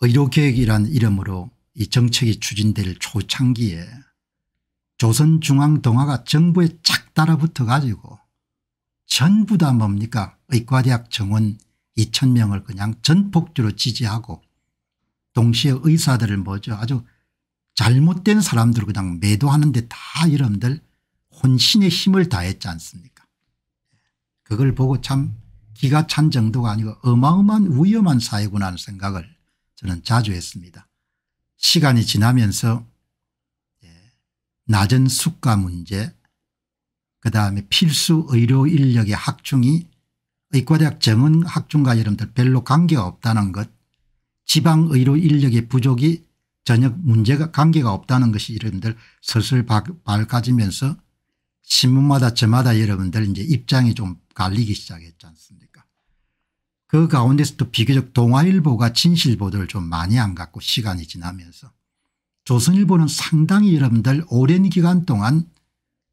의료계획이란 어, 이름으로 이 정책이 추진될 초창기에 조선중앙동화가 정부에 착 따라붙어 가지고 전부 다 뭡니까 의과대학 정원 2 0 0 0명을 그냥 전폭주로 지지하고 동시에 의사들을 뭐죠 아주 잘못된 사람들을 그냥 매도하는데 다 여러분들 혼신의 힘을 다했지 않습니까 그걸 보고 참 기가 찬 정도가 아니고 어마어마한 위험한 사회구나 하는 생각을 저는 자주 했습니다. 시간이 지나면서 예, 낮은 숙가 문제 그다음에 필수 의료 인력의 학중이 의과대학 정은 학중과 여러분들 별로 관계가 없다는 것 지방의료 인력의 부족이 전혀 문제가 관계가 없다는 것이 여러분들 슬슬 밝아지면서 신문마다 저마다 여러분들 이제 입장이 좀 갈리기 시작했지 않습니까 그 가운데서도 비교적 동아일보가 진실보도를 좀 많이 안 갖고 시간이 지나면서 조선일보는 상당히 여러분들 오랜 기간 동안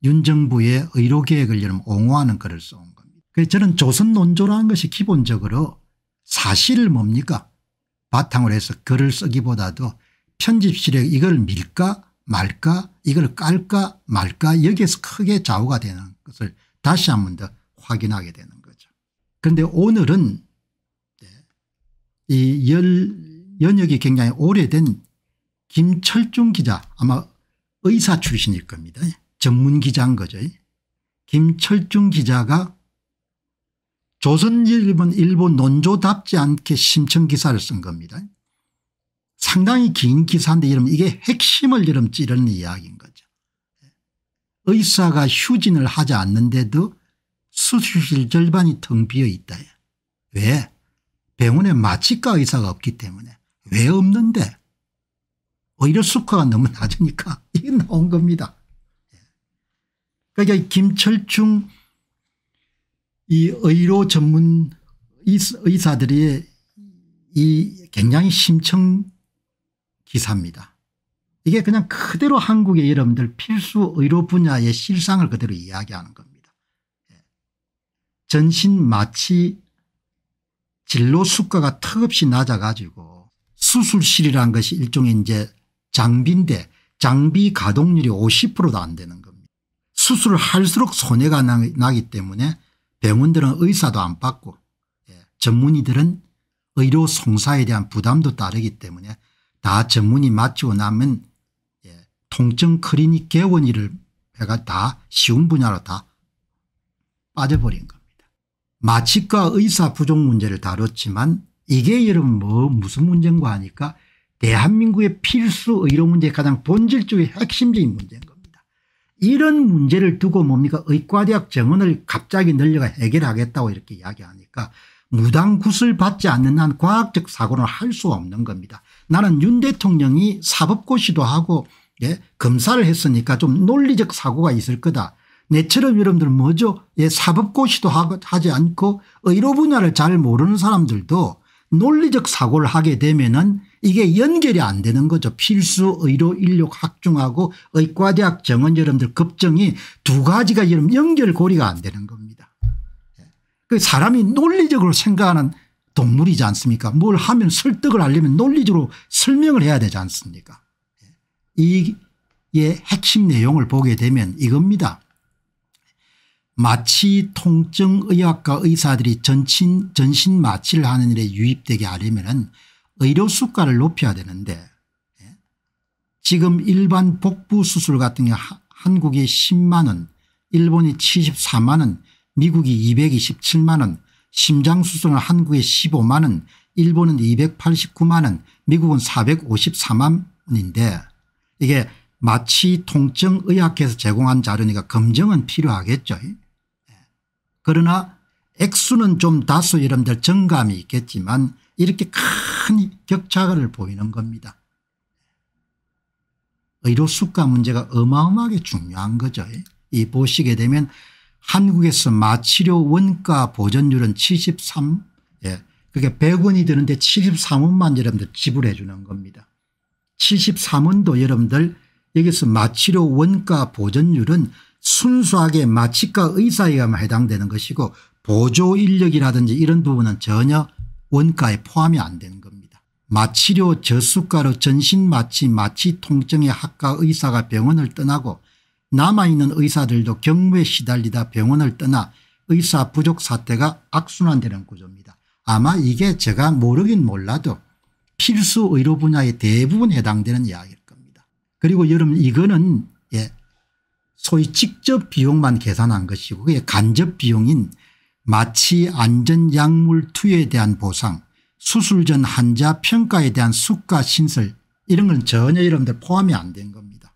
윤정부의 의료계획을 여러분 옹호하는 글을 써온 겁니다. 그래서 저는 조선 논조라는 것이 기본적으로 사실을 뭡니까 바탕으로 해서 글을 쓰기보다도 편집실에 이걸 밀까 말까 이걸 깔까 말까 여기에서 크게 좌우가 되는 것을 다시 한 번 더 확인하게 되는 거죠. 그런데 오늘은 이 열, 연역이 굉장히 오래된 김철중 기자 아마 의사 출신일 겁니다. 전문 기자인 거죠. 김철중 기자가 조선일본 일본 논조답지 않게 심청 기사를 쓴 겁니다. 상당히 긴 기사인데 이러면 이게 핵심을 이름 찌르는 이야기인 거죠. 의사가 휴진을 하지 않는데도 수술실 절반이 텅 비어 있다. 왜? 병원에 마취과 의사가 없기 때문에 왜 없는데 오히려 어, 수가가 너무 낮으니까 이게 나온 겁니다. 예. 그러니까 김철중 이 의료 전문 의사들이 이 굉장히 심청 기사입니다. 이게 그냥 그대로 한국의 여러분들 필수 의료 분야의 실상을 그대로 이야기하는 겁니다. 예. 전신 마취 진로 수가가 턱없이 낮아가지고 수술실이라는 것이 일종의 이제 장비인데 장비 가동률이 50%도 안 되는 겁니다. 수술을 할수록 손해가 나기 때문에 병원들은 의사도 안 받고 예, 전문의들은 의료 송사에 대한 부담도 따르기 때문에 다 전문의 마치고 나면 예, 통증 클리닉 개원 일을 해가 다 쉬운 분야로 다 빠져버린 거 마취과 의사 부족 문제를 다뤘지만 이게 여러분 뭐 무슨 문제인가 하니까 대한민국의 필수 의료 문제 의 가장 본질적인 핵심적인 문제인 겁니다. 이런 문제를 두고 뭡니까 의과대학 정원을 갑자기 늘려가 해결하겠다고 이렇게 이야기하니까 무당 구슬 받지 않는 한 과학적 사고는 할 수 없는 겁니다. 나는 윤 대통령이 사법고시도 하고 예? 검사를 했으니까 좀 논리적 사고가 있을 거다. 내처럼 여러분들 뭐죠 예, 사법고시도 하지 않고 의료 분야를 잘 모르는 사람들도 논리적 사고를 하게 되면은 이게 연결이 안 되는 거죠. 필수 의료 인력 확충하고 의과대학 정원 여러분들 급정이 두 가지가 여러분 연결고리가 안 되는 겁니다. 예. 그 사람이 논리적으로 생각하는 동물이지 않습니까? 뭘 하면 설득을 하려면 논리적으로 설명을 해야 되지 않습니까? 예. 이의 예, 핵심 내용을 보게 되면 이겁니다. 마취 통증 의학과 의사들이 전신, 전신 마취를 하는 일에 유입되게 하려면 의료 수가를 높여야 되는데 예? 지금 일반 복부 수술 같은 게 한국이 10만 원 일본이 74만 원 미국이 227만 원 심장수술은 한국에 15만 원 일본은 289만 원 미국은 454만 원인데 이게 마취 통증의학에서 제공한 자료니까 검증은 필요하겠죠. 그러나 액수는 좀 다소 여러분들 정감이 있겠지만 이렇게 큰 격차를 보이는 겁니다. 의료수가 문제가 어마어마하게 중요한 거죠. 이 보시게 되면 한국에서 마취료 원가 보전율은 73 예. 그게 100원이 드는데 73원만 여러분들 지불해 주는 겁니다. 73원도 여러분들 여기서 마취료 원가 보전율은 순수하게 마취과 의사에만 해당되는 것이고 보조 인력이라든지 이런 부분은 전혀 원가에 포함이 안 되는 겁니다. 마취료 저수가로 전신마취 마취 통증의 학과 의사가 병원을 떠나고 남아있는 의사들도 경무에 시달리다 병원을 떠나 의사 부족 사태가 악순환되는 구조입니다. 아마 이게 제가 모르긴 몰라도 필수 의료 분야의 대부분 해당되는 이야기일 겁니다. 그리고 여러분 이거는 예, 소위 직접 비용만 계산한 것이고 그게 간접 비용인 마취 안전약물 투여에 대한 보상 수술 전 환자 평가에 대한 수가 신설 이런 건 전혀 여러분들 포함이 안 된 겁니다.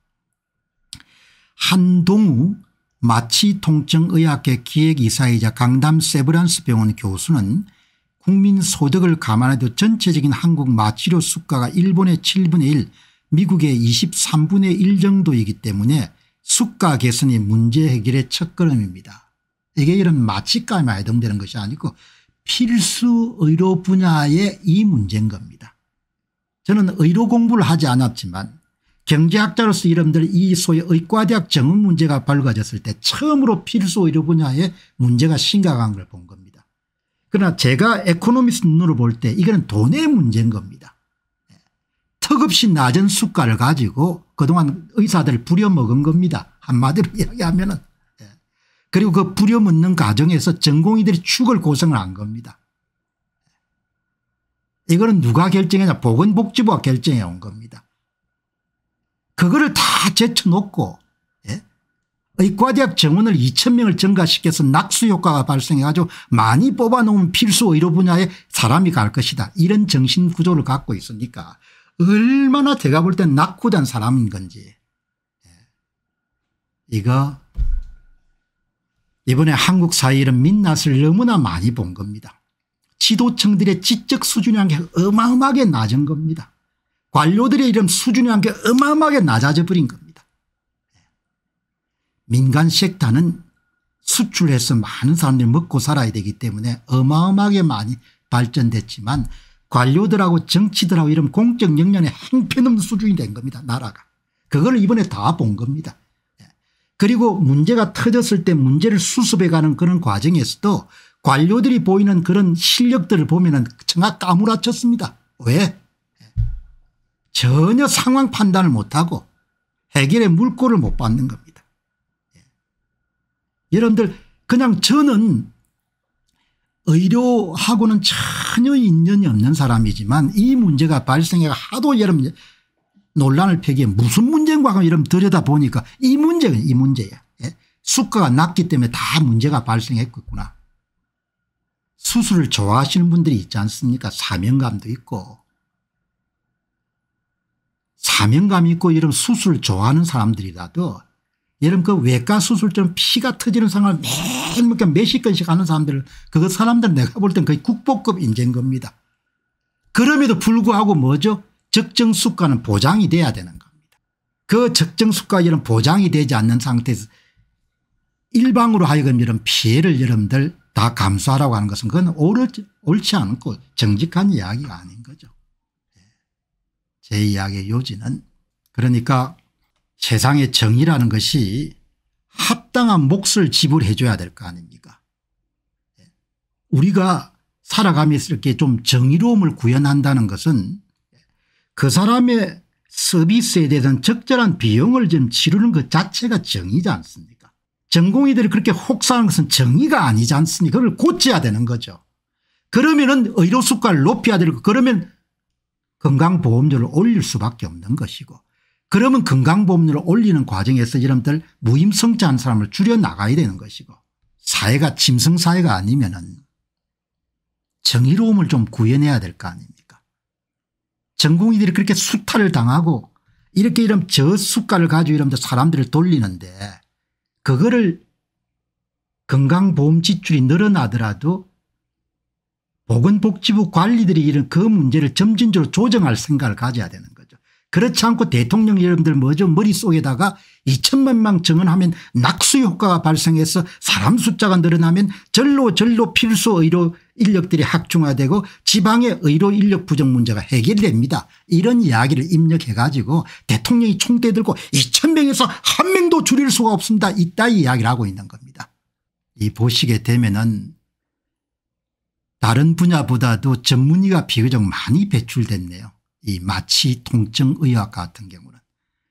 한동우 마취통증의학계 기획이사이자 강담 세브란스 병원 교수는 국민 소득을 감안해도 전체적인 한국 마취료 수가가 일본의 7분의 1 미국의 23분의 1 정도이기 때문에 수가 개선이 문제 해결의 첫걸음입니다. 이게 이런 마취감에 해당되는 것이 아니고 필수 의료 분야의 이 문제인 겁니다. 저는 의료 공부를 하지 않았지만 경제학자로서 이름들 이 소위 의과대학 정은 문제가 밝아졌을 때 처음으로 필수 의료 분야의 문제가 심각한 걸 본 겁니다. 그러나 제가 에코노미스 눈으로 볼 때 이거는 돈의 문제인 겁니다. 예. 턱없이 낮은 수가를 가지고 그동안 의사들 부려먹은 겁니다. 한마디로 이야기하면은. 예. 그리고 그 부려먹는 과정에서 전공의들이 축을 고생을 한 겁니다. 예. 이거는 누가 결정했냐 보건복지부가 결정해 온 겁니다. 그거를 다 제쳐놓고 예? 의과대학 정원을 2천 명을 증가시켜서 낙수효과가 발생해 가지고 많이 뽑아놓은 필수 의료 분야에 사람이 갈 것이다. 이런 정신구조를 갖고 있으니까 얼마나 제가 볼 땐 낙후된 사람인 건지 예. 이거 이번에 한국 사회 이런 민낯을 너무나 많이 본 겁니다. 지도층들의 지적 수준이란 게 어마어마하게 낮은 겁니다. 관료들의 이름 수준이란 게 어마어마하게 낮아져 버린 겁니다. 예. 민간 식단은 수출해서 많은 사람들이 먹고 살아야 되기 때문에 어마어마하게 많이 발전됐지만 관료들하고 정치들하고 이런 공적 역량의 한편없는 수준이 된 겁니다. 나라가. 그걸 이번에 다 본 겁니다. 예. 그리고 문제가 터졌을 때 문제를 수습해가는 그런 과정에서도 관료들이 보이는 그런 실력들을 보면 은 정확 까무라쳤습니다. 왜? 예. 전혀 상황 판단을 못하고 해결의 물꼬를 못 받는 겁니다. 예. 여러분들 그냥 저는 의료하고는 전혀 인연이 없는 사람이지만 이 문제가 발생해가 하도 여러분 논란을 펴기에 무슨 문제인가 하고 이러면 들여다보니까 이 문제가 이 문제야. 예? 수가가 낮기 때문에 다 문제가 발생했구나 수술을 좋아하시는 분들이 있지 않습니까 사명감도 있고 사명감이 있고 이런 수술 좋아하는 사람들이라도 예를 그 외과 수술 처럼 피가 터지는 상황을 매일 그러니까 몇십 건씩 하는 사람들 그것 사람들 내가 볼 땐 거의 국보급 인재인 겁니다. 그럼에도 불구하고 뭐죠 적정 수가는 보장이 돼야 되는 겁니다. 그 적정 수가 이런 보장이 되지 않는 상태에서 일방으로 하여금 이런 피해를 여러분들 다 감수하라고 하는 것은 그건 옳지, 옳지 않고 정직한 이야기가 아닌 거죠. 예. 제 이야기의 요지는 그러니까 세상의 정의라는 것이 합당한 몫을 지불해 줘야 될 거 아닙니까 예. 우리가 살아가면서 이렇게 좀 정의로움을 구현한다는 것은 그 사람의 서비스에 대한 적절한 비용을 좀 치르는 것 자체가 정의지 않습니까 전공의들이 그렇게 혹사하는 것은 정의가 아니지 않습니까 그걸 고쳐야 되는 거죠 그러면은 의료 수가를 높여야 되고 그러면 건강보험료를 올릴 수밖에 없는 것이고 그러면 건강보험료를 올리는 과정에서 여러분들 무임성자한 사람을 줄여나가야 되는 것이고 사회가 짐승사회가 아니면 은 정의로움을 좀 구현해야 될 거 아닙니까 전공의들이 그렇게 수탈을 당하고 이렇게 이런 저수가를 가지고 이러면 사람들을 돌리는데 그거를 건강보험 지출이 늘어나더라도 보건복지부 관리들이 이런 그 문제를 점진적으로 조정할 생각을 가져야 되는 거예요. 그렇지 않고 대통령 여러분들 뭐죠 머릿속에다가 2천만 명증언 하면 낙수 효과가 발생해서 사람 숫자가 늘어나면 절로 절로 필수 의료 인력들이 확충화되고 지방의 의료 인력 부족 문제가 해결됩니다. 이런 이야기를 입력해 가지고 대통령이 총대 들고 2천명에서 한 명도 줄일 수가 없습니다. 이따위 이야기를 하고 있는 겁니다. 이 보시게 되면은 다른 분야보다도 전문의가 비교적 많이 배출됐네요. 이 마취 통증 의학 같은 경우는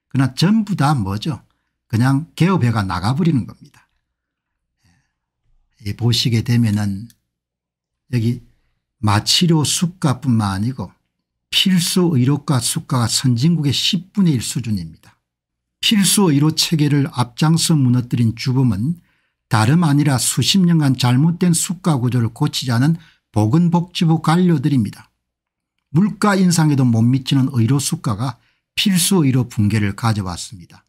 그러나 전부 다 뭐죠 그냥 개업해가 나가버리는 겁니다. 예, 보시게 되면은 여기 마취료 수가뿐만 아니고 필수 의료과 수가가 선진국의 10분의 1 수준입니다. 필수 의료 체계를 앞장서 무너뜨린 주범은 다름 아니라 수십 년간 잘못된 수가 구조를 고치지 않 보건복지부 관료들입니다. 물가 인상에도 못 미치는 의료 수가가 필수 의료 붕괴를 가져왔습니다.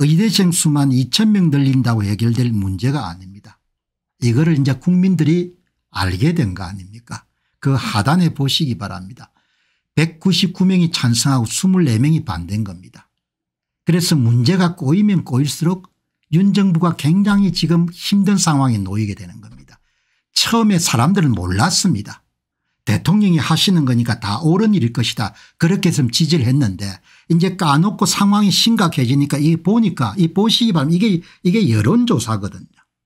의대생 수만 2천 명 늘린다고 해결될 문제가 아닙니다. 이거를 이제 국민들이 알게 된 거 아닙니까 그 하단에 보시기 바랍니다. 199명이 찬성하고 24명이 반대인 겁니다. 그래서 문제가 꼬이면 꼬일수록 윤 정부가 굉장히 지금 힘든 상황에 놓이게 되는 겁니다. 처음에 사람들은 몰랐습니다. 대통령이 하시는 거니까 다 옳은 일일 것이다. 그렇게 좀 지지를 했는데 이제 까놓고 상황이 심각해지니까 이 보니까 이 보시기 바랍니다. 이게 이게 여론조사거든요.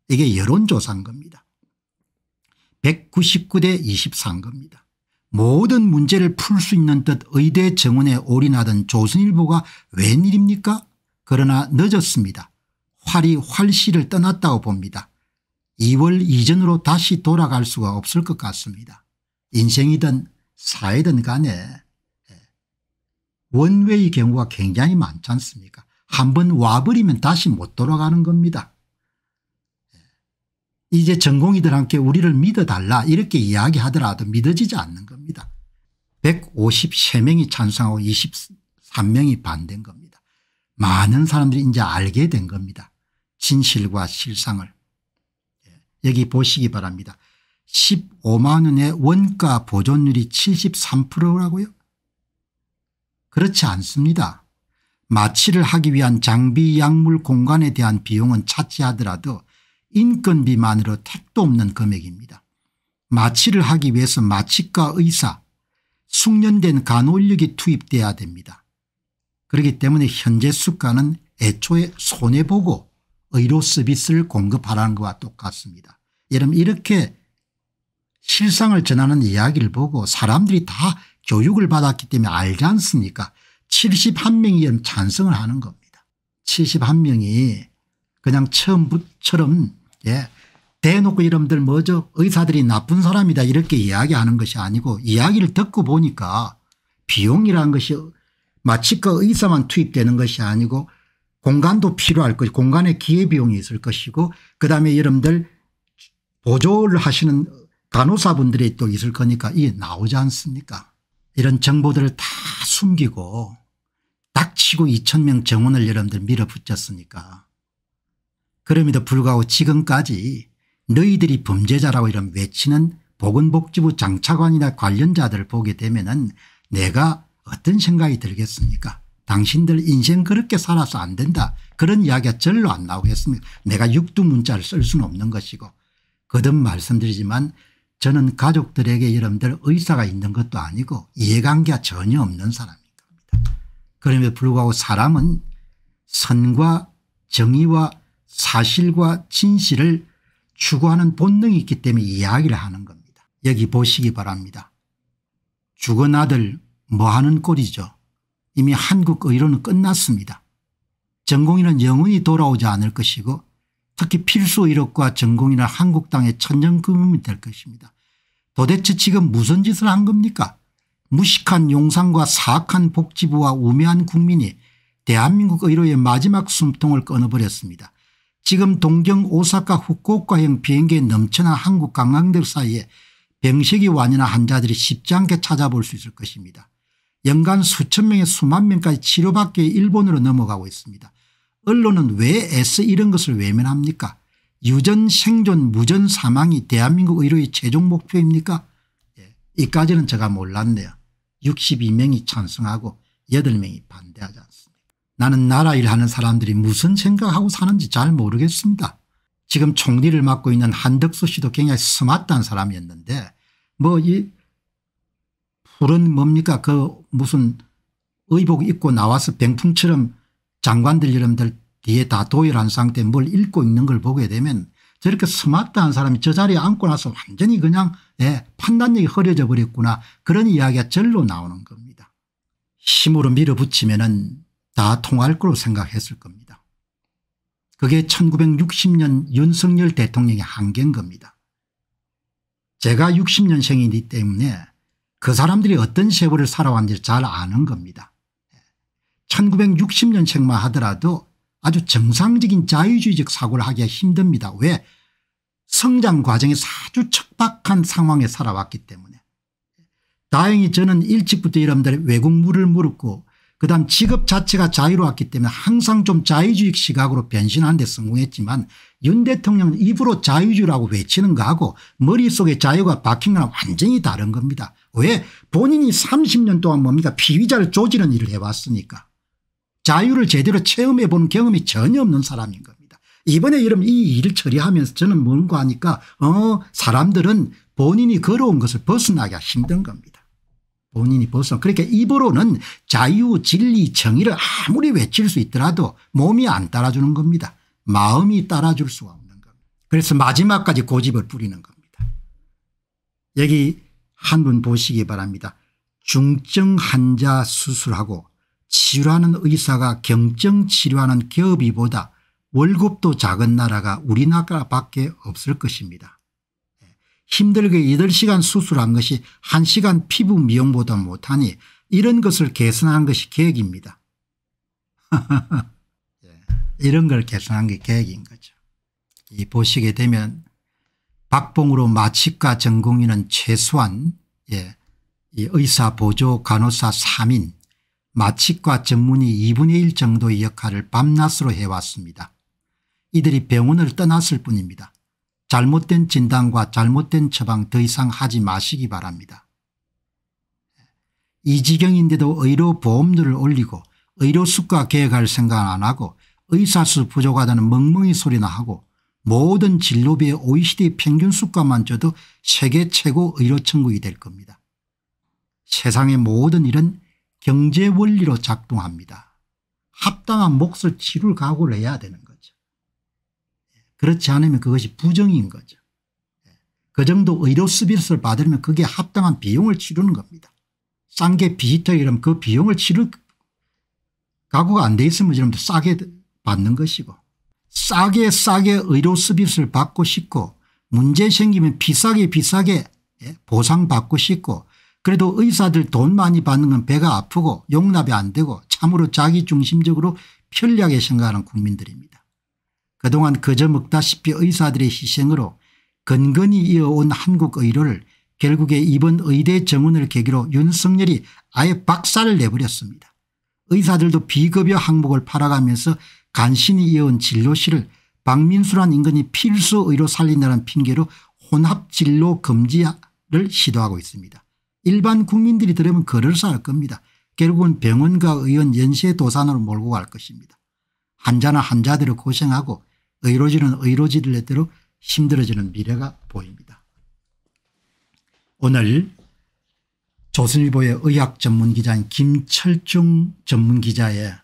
이게 여론조사인 겁니다. 199대 2 3인 겁니다. 모든 문제를 풀 수 있는 듯 의대 정원에 올인하던 조선일보가 웬일입니까? 그러나 늦었습니다. 활이 활시를 떠났다고 봅니다. 2월 이전으로 다시 돌아갈 수가 없을 것 같습니다. 인생이든 사회든 간에 예, 원외의 경우가 굉장히 많지 않습니까 한번 와버리면 다시 못 돌아가는 겁니다. 예, 이제 전공이들한테 우리를 믿어달라 이렇게 이야기하더라도 믿어지지 않는 겁니다. 153명이 찬성하고 23명이 반대인 겁니다. 많은 사람들이 이제 알게 된 겁니다. 진실과 실상을. 예, 여기 보시기 바랍니다. 15만 원의 원가 보존율이 73%라고요? 그렇지 않습니다. 마취를 하기 위한 장비 약물 공간에 대한 비용은 차지하더라도 인건비만으로 택도 없는 금액입니다. 마취를 하기 위해서 마취과 의사, 숙련된 간호력이 투입돼야 됩니다. 그렇기 때문에 현재 수가는 애초에 손해보고 의료 서비스를 공급하라는 것과 똑같습니다. 여러분 이렇게 실상을 전하는 이야기를 보고 사람들이 다 교육을 받았기 때문에 알지 않습니까 71명이 찬성을 하는 겁니다. 71명이 그냥 처음처럼 예, 대놓고 이름들 뭐죠 의사들이 나쁜 사람이다 이렇게 이야기하는 것이 아니고 이야기를 듣고 보니까 비용이라는 것이 마치그 의사만 투입되는 것이 아니고 공간도 필요할 것이고 공간에 기회비용이 있을 것이고 그다음에 여러분들 보조를 하시는 간호사분들이 또 있을 거니까 이게 나오지 않습니까 이런 정보들을 다 숨기고 닥치고 2천명 정원을 여러분들 밀어붙였으니까 그럼에도 불구하고 지금까지 너희들이 범죄자라고 이런 외치는 보건복지부 장차관이나 관련자들을 보게 되면 은 내가 어떤 생각이 들겠습니까 당신들 인생 그렇게 살아서 안 된다 그런 이야기가 절로 안 나오겠습니까 내가 육두문자를 쓸 수는 없는 것이고 거듭 말씀드리지만 저는 가족들에게 여러분들 의사가 있는 것도 아니고 이해관계가 전혀 없는 사람입니다 그럼에도 불구하고 사람은 선과 정의와 사실과 진실을 추구하는 본능이 있기 때문에 이야기를 하는 겁니다. 여기 보시기 바랍니다. 죽은 아들 뭐하는 꼴이죠. 이미 한국 의료는 끝났습니다. 전공인은 영원히 돌아오지 않을 것이고 특히 필수 이력과 전공이나 한국당의 천연금음이 될 것입니다. 도대체 지금 무슨 짓을 한 겁니까 무식한 용산과 사악한 복지부와 우매한 국민이 대한민국 의료의 마지막 숨통을 끊어버렸습니다. 지금 동경 오사카 후쿠오카형 비행기에 넘쳐난 한국 관광들 사이에 병식이 완연한 환자들이 쉽지 않게 찾아볼 수 있을 것입니다. 연간 수천 명에 수만 명까지 치료받기 일본으로 넘어가고 있습니다. 언론은 왜 애써 이런 것을 외면합니까 유전 생존 무전 사망이 대한민국 의료의 최종 목표입니까 예. 이까지는 제가 몰랐네요. 62명이 찬성하고 8명이 반대하지 않습니다. 나는 나라 일하는 사람들이 무슨 생각하고 사는지 잘 모르겠습니다. 지금 총리를 맡고 있는 한덕수 씨도 굉장히 스마트한 사람이었는데 뭐이 푸른 뭡니까 그 무슨 의복 입고 나와서 병풍처럼 장관들 여러분들 뒤에 다 도열한 상태 뭘 읽고 있는 걸 보게 되면 저렇게 스마트한 사람이 저 자리에 앉고 나서 완전히 그냥 예, 판단력이 흐려져 버렸구나 그런 이야기가 절로 나오는 겁니다. 힘으로 밀어붙이면 은다 통할 거로 생각했을 겁니다. 그게 1960년 윤석열 대통령의 한계인 겁니다. 제가 60년생이기 때문에 그 사람들이 어떤 세월을 살아왔는지 잘 아는 겁니다. 1960년생만 하더라도 아주 정상적인 자유주의적 사고를 하기가 힘듭니다. 왜 성장 과정이 아주 척박한 상황에 살아왔기 때문에 다행히 저는 일찍부터 여러분들 의 외국물을 물었고 그다음 직업 자체가 자유로웠기 때문에 항상 좀 자유주의 시각으로 변신하는 데 성공했지만 윤 대통령은 입으로 자유주의라고 외치는 거하고 머릿속에 자유가 박힌 거랑 완전히 다른 겁니다. 왜 본인이 30년 동안 뭡니까 피의자를 조지는 일을 해왔으니까. 자유를 제대로 체험해 본 경험이 전혀 없는 사람인 겁니다. 이번에 여러면이 일을 처리하면서 저는 뭔가 하니까 어 사람들은 본인이 걸어온 것을 벗어나기가 힘든 겁니다. 본인이 벗어 그렇게 그러니까 입으로는 자유 진리 정의를 아무리 외칠 수 있더라도 몸이 안 따라주는 겁니다. 마음이 따라줄 수가 없는 겁니다. 그래서 마지막까지 고집을 부리는 겁니다. 여기 한 분 보시기 바랍니다. 중증 환자 수술하고 치료하는 의사가 경증 치료하는 기업이보다 월급도 작은 나라가 우리나라밖에 없을 것입니다. 힘들게 8시간 수술한 것이 1시간 피부 미용보다 못하니 이런 것을 개선한 것이 계획입니다. 예, 이런 걸 개선한 게 계획인 거죠. 이 보시게 되면 박봉으로 마취과 전공인은 최소한 예, 이 의사 보조 간호사 3인 마취과 전문의 2분의 1 정도의 역할을 밤낮으로 해왔습니다. 이들이 병원을 떠났을 뿐입니다. 잘못된 진단과 잘못된 처방 더 이상 하지 마시기 바랍니다. 이 지경인데도 의료 보험료를 올리고 의료 수가 계획할 생각 안 하고 의사 수 부족하다는 멍멍이 소리나 하고 모든 진료비의 OECD 평균 수가만 줘도 세계 최고 의료 천국이 될 겁니다. 세상의 모든 일은 경제 원리로 작동합니다. 합당한 몫을 치룰 각오를 해야 되는 거죠. 그렇지 않으면 그것이 부정인 거죠. 그 정도 의료 서비스를 받으면 그게 합당한 비용을 치르는 겁니다. 싼 게 비지털이라면 그 비용을 치를 각오가 안 돼 있으면 지금도 싸게 받는 것이고 싸게 싸게 의료 서비스를 받고 싶고 문제 생기면 비싸게 비싸게 예, 보상받고 싶고 그래도 의사들 돈 많이 받는 건 배가 아프고 용납이 안 되고 참으로 자기중심적으로 편리하게 생각하는 국민들입니다. 그동안 그저 먹다시피 의사들의 희생으로 건건히 이어온 한국 의료를 결국에 이번 의대 정원을 계기로 윤석열이 아예 박살을 내버렸습니다. 의사들도 비급여 항목을 팔아가면서 간신히 이어온 진료실을 박민수란 인근이 필수 의료 살린다는 핑계로 혼합진료 금지를 시도하고 있습니다. 일반 국민들이 들으면 거를 쌓을 겁니다. 결국은 병원과 의원 연쇄 도산으로 몰고 갈 것입니다. 환자는 환자대로 고생하고 의료진은 의료진들대로 힘들어지는 미래가 보입니다. 오늘 조선일보의 의학 전문기자인 김철중 전문기자의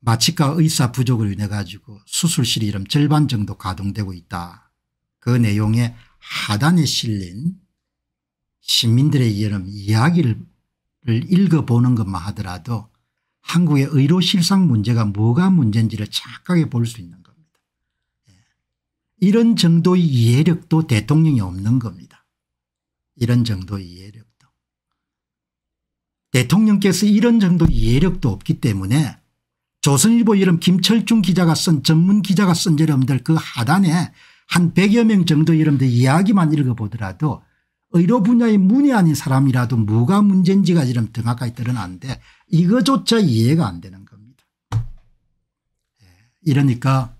마취과 의사 부족을 인해 가지고 수술실이 이름 절반 정도 가동되고 있다. 그 내용의 하단에 실린 시민들의 여름 이야기를 읽어보는 것만 하더라도 한국의 의료 실상 문제가 뭐가 문제인지를 착하게 볼수 있는 겁니다. 예. 이런 정도의 이해력도 대통령이 없는 겁니다. 이런 정도의 이해력도. 대통령께서 이런 정도의 이해력도 없기 때문에 조선일보 여름 김철중 기자가 쓴 전문 기자가 쓴 여러분들 그 하단에 한 100여 명 정도 여러분들 이야기만 읽어보더라도 의료 분야의 문이 아닌 사람이라도 뭐가 문제인지가 지금 등확하게 드러나는데 이거조차 이해가 안 되는 겁니다. 예, 이러니까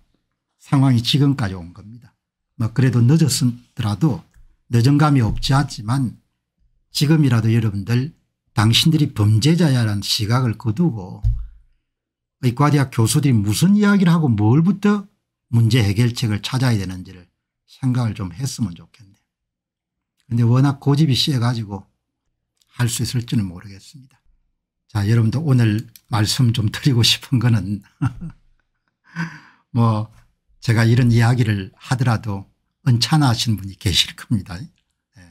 상황이 지금까지 온 겁니다. 뭐 그래도 늦었더라도 늦은 감이 없지 않지만 지금이라도 여러분들 당신들이 범죄자야라는 시각을 거두고 의과대 교수들이 무슨 이야기를 하고 뭘부터 문제 해결책을 찾아야 되는지를 생각을 좀 했으면 좋겠네요. 근데 워낙 고집이 세가지고 할 수 있을지는 모르겠습니다. 자, 여러분도 오늘 말씀 좀 드리고 싶은 거는 뭐 제가 이런 이야기를 하더라도 언짢아하신 분이 계실 겁니다. 예.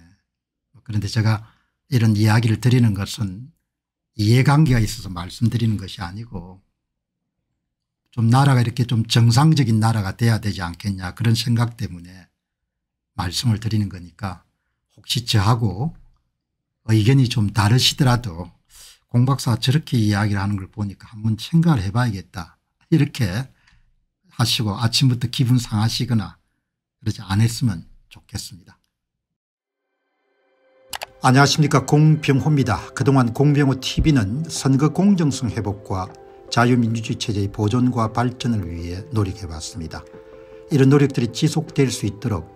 그런데 제가 이런 이야기를 드리는 것은 이해관계가 있어서 말씀드리는 것이 아니고 좀 나라가 이렇게 좀 정상적인 나라가 돼야 되지 않겠냐 그런 생각 때문에 말씀을 드리는 거니까 지체하고 의견이 좀 다르시더라도 공 박사가 저렇게 이야기를 하는 걸 보니까 한번 생각을 해봐야겠다 이렇게 하시고 아침부터 기분 상하시거나 그러지 않았으면 좋겠습니다. 안녕하십니까 공병호입니다. 그동안 공병호TV는 선거 공정성 회복과 자유민주주의 체제의 보존과 발전을 위해 노력해왔습니다. 이런 노력들이 지속될 수 있도록